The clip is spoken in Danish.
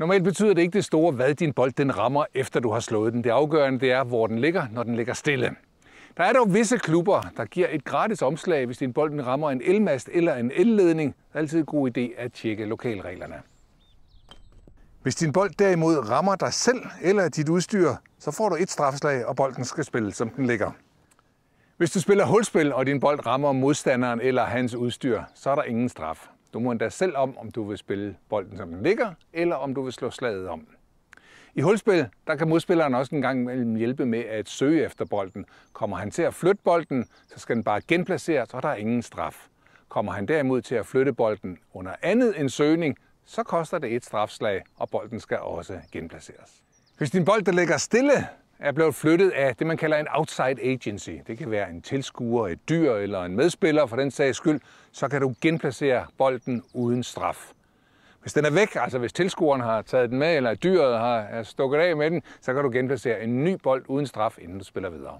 Normalt betyder det ikke det store, hvad din bold den rammer, efter du har slået den. Det afgørende det er, hvor den ligger, når den ligger stille. Der er dog visse klubber, der giver et gratis omslag, hvis din bold den rammer en elmast eller en elledning. Det er altid en god idé at tjekke lokalreglerne. Hvis din bold derimod rammer dig selv eller dit udstyr, så får du et strafslag, og bolden skal spille, som den ligger. Hvis du spiller hulspil, og din bold rammer modstanderen eller hans udstyr, så er der ingen straf. Du må endda selv om, om du vil spille bolden, som den ligger, eller om du vil slå slaget om. I hulspil, der kan modspilleren også en gang imellem hjælpe med at søge efter bolden. Kommer han til at flytte bolden, så skal den bare genplaceres, og der er ingen straf. Kommer han derimod til at flytte bolden under andet end søgning, så koster det et strafslag, og bolden skal også genplaceres. Hvis din bold der ligger stille, er blevet flyttet af det, man kalder en outside agency. Det kan være en tilskuer, et dyr eller en medspiller for den sags skyld. Så kan du genplacere bolden uden straf. Hvis den er væk, altså hvis tilskueren har taget den med, eller dyret har stukket af med den, så kan du genplacere en ny bold uden straf, inden du spiller videre.